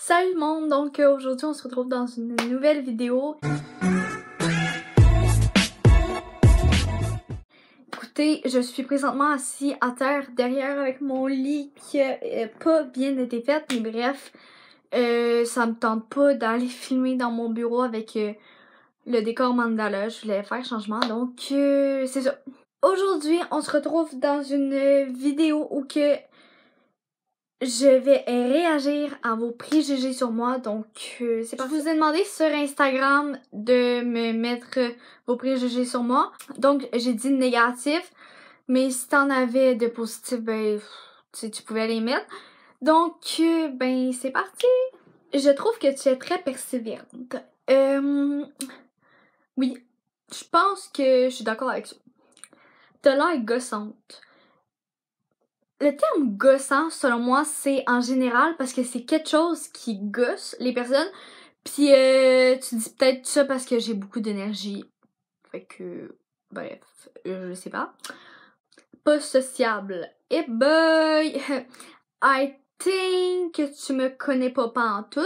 Salut le monde, donc euh, aujourd'hui on se retrouve dans une nouvelle vidéo. Écoutez, je suis présentement assis à terre derrière avec mon lit qui n'a euh, pas bien été fait, mais bref, euh, ça me tente pas d'aller filmer dans mon bureau avec euh, le décor mandala. Je voulais faire changement, donc c'est ça. Aujourd'hui, on se retrouve dans une vidéo où que je vais réagir à vos préjugés sur moi. Donc, euh, c'est parti. je vous ai demandé sur Instagram de me mettre vos préjugés sur moi. Donc, j'ai dit négatif, mais si t'en avais de positif, ben, tu, pouvais les mettre. Donc, euh, ben, c'est parti! Je trouve que tu es très persévérante. Euh, oui, je pense que je suis d'accord avec ça. T'as l'air gossante. Le terme gossant, selon moi, c'est en général parce que c'est quelque chose qui gosse les personnes. Puis euh, tu dis peut-être ça parce que j'ai beaucoup d'énergie. Fait que, bref, je sais pas. Pas sociable. Et eh boy! I think que tu me connais pas pas en tout.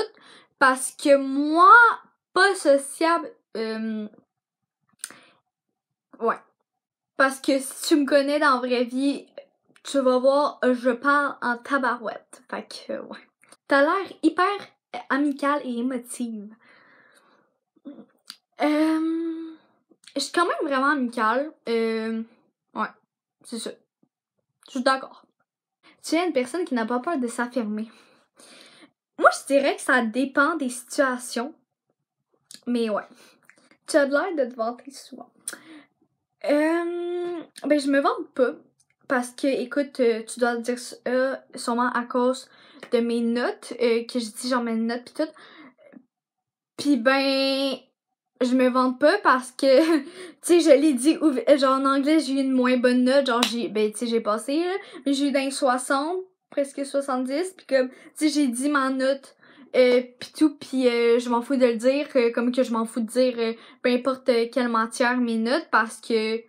Parce que moi, pas sociable. Euh, ouais. Parce que si tu me connais dans la vraie vie, tu vas voir, je parle en tabarouette. Fait que, euh, ouais. T'as l'air hyper euh, amicale et émotive. Euh, je suis quand même vraiment amicale. Euh, ouais, c'est ça. Je suis d'accord. Tu es une personne qui n'a pas peur de s'affirmer. Moi, je dirais que ça dépend des situations. Mais ouais. Tu as l'air de te vanter souvent. Euh, ben, je me vante pas parce que, écoute, euh, tu dois dire ça euh, sûrement à cause de mes notes, euh, que j'ai dit genre mes notes pis tout. Pis ben, je me vante pas parce que, tu sais, je l'ai dit, genre en anglais, j'ai eu une moins bonne note, genre j'ai, ben, tu sais, j'ai passé, mais j'ai eu dans 60, presque 70, pis comme, tu sais, j'ai dit ma note. et pis tout, pis je m'en fous de le dire, comme que je m'en fous de dire peu importe quelle matière mes notes parce que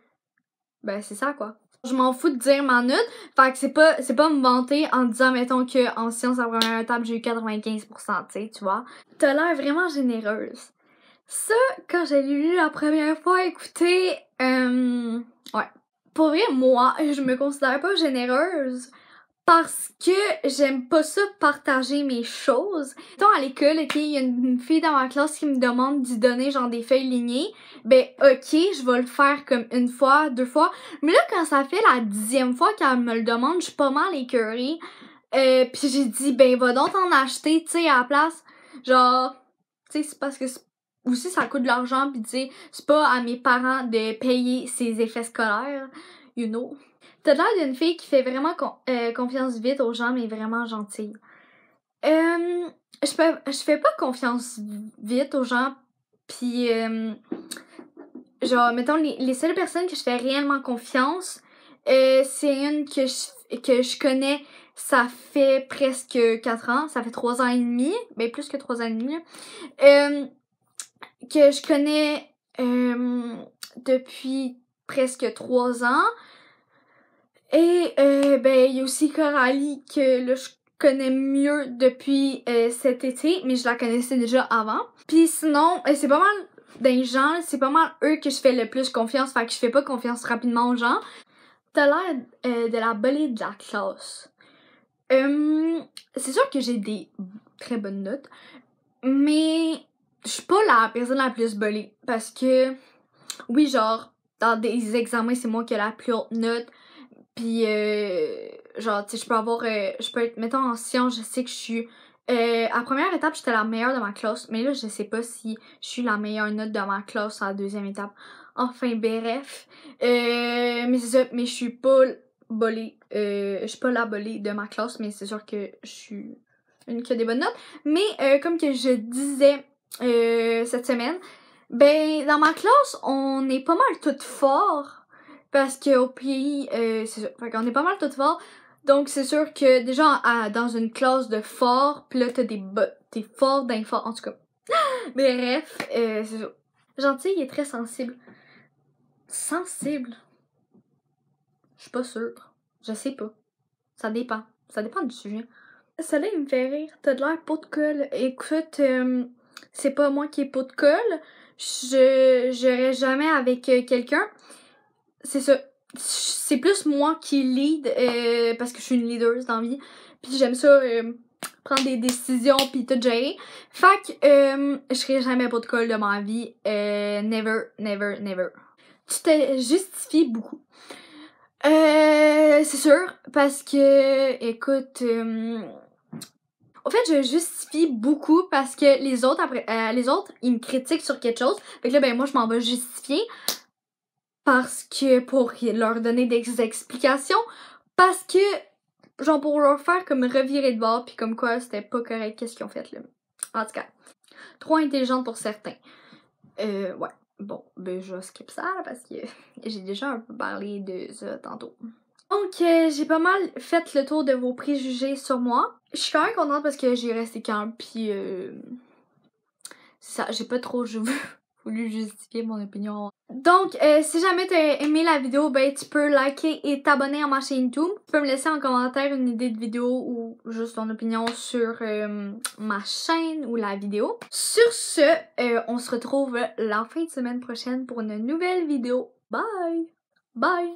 ben c'est ça quoi je m'en fous de dire ma note. Fait que c'est pas, c'est pas me vanter en disant, mettons, que en sciences à première table, j'ai eu 95%, tu sais, tu vois. T'as l'air vraiment généreuse. Ça, quand j'ai lu la première fois, écoutez, euh, ouais. Pour vrai, moi, je me considère pas généreuse parce que j'aime pas ça partager mes choses. Tant à l'école, il y a une fille dans ma classe qui me demande d'y donner genre des feuilles lignées. Ben ok, je vais le faire comme une fois, deux fois. Mais là, quand ça fait la dixième fois qu'elle me le demande, je suis pas mal écœurée. Euh, puis j'ai dit, ben va donc en acheter, tu sais, à la place. Genre, tu sais, c'est parce que aussi ça coûte de l'argent, puis tu sais, c'est pas à mes parents de payer ses effets scolaires, you know. T'as l'air d'une fille qui fait vraiment euh, confiance vite aux gens, mais vraiment gentille. Euh, je, fais, fais pas confiance vite aux gens, puis euh, genre, mettons, les, seules personnes que je fais réellement confiance, c'est une que je, que je connais, ça fait presque 4 ans, ça fait 3 ans et demi, mais ben, plus que 3 ans et demi, que je connais depuis presque 3 ans. Et euh, ben il y a aussi Coralie que je connais mieux depuis euh, cet été, mais je la connaissais déjà avant. Puis sinon, euh, c'est pas mal des gens, c'est pas mal eux que je fais le plus confiance, fait que je fais pas confiance rapidement aux gens. T'as l'air de la bolée de la classe. Hum, c'est sûr que j'ai des très bonnes notes, mais je suis pas la personne la plus bolée parce que, oui, genre, dans des examens, c'est moi qui ai la plus haute note puis, euh, genre, tu sais, je peux avoir. Euh, je peux être. Mettons, en science, je sais que je suis. Euh, à première étape, j'étais la meilleure de ma classe, mais là, je sais pas si je suis la meilleure note de ma classe à la deuxième étape. Enfin, bref. mais c'est ça, mais je suis pas bolée. je suis pas la bolée de ma classe, mais c'est sûr que je suis une qui a des bonnes notes. Mais comme que je disais cette semaine, ben, dans ma classe, on est pas mal toutes fortes. Parce qu'au pays, euh, c'est sûr. Fait est pas mal tout fort. Donc, c'est sûr que déjà, à, dans une classe de fort, pis là, t'as des T'es fort d'infort, en tout cas. Mais Bref, euh, c'est Gentil, est très sensible. Sensible? Je suis pas sûre. Je sais pas. Ça dépend. Ça dépend du sujet. cela il me fait rire. T'as de l'air pot de colle. Écoute, euh, c'est pas moi qui ai pot de colle. Je, reste jamais avec euh, quelqu'un c'est ça. C'est plus moi qui lead euh, parce que je suis une leader dans la vie. Puis j'aime ça euh, prendre des décisions puis tout gérer. Fait que euh, je serai jamais pas de colle de ma vie. never, never, never. Tu te justifies beaucoup. c'est sûr, parce que, écoute, en fait, je justifie beaucoup parce que les autres, après, les autres, ils me critiquent sur quelque chose. Fait que là, ben, moi, je m'en vais justifier parce que pour leur donner des explications, parce que genre pour leur faire comme revirer de bord puis comme quoi c'était pas correct qu'est-ce qu'ils ont fait là. En tout cas, trop intelligente pour certains. Euh, ouais. Bon, ben je skip ça parce que j'ai déjà un peu parlé de ça tantôt. Donc, euh, j'ai pas mal fait le tour de vos préjugés sur moi. Je suis quand même contente parce que j'ai resté calme, puis euh, ça, j'ai pas trop joué voulu justifier mon opinion. Donc, euh, si jamais t'as aimé la vidéo, ben tu peux liker et t'abonner à ma chaîne YouTube. Tu peux me laisser en commentaire une idée de vidéo ou juste ton opinion sur euh, ma chaîne ou la vidéo. Sur ce, euh, on se retrouve la fin de semaine prochaine pour une nouvelle vidéo. Bye! Bye!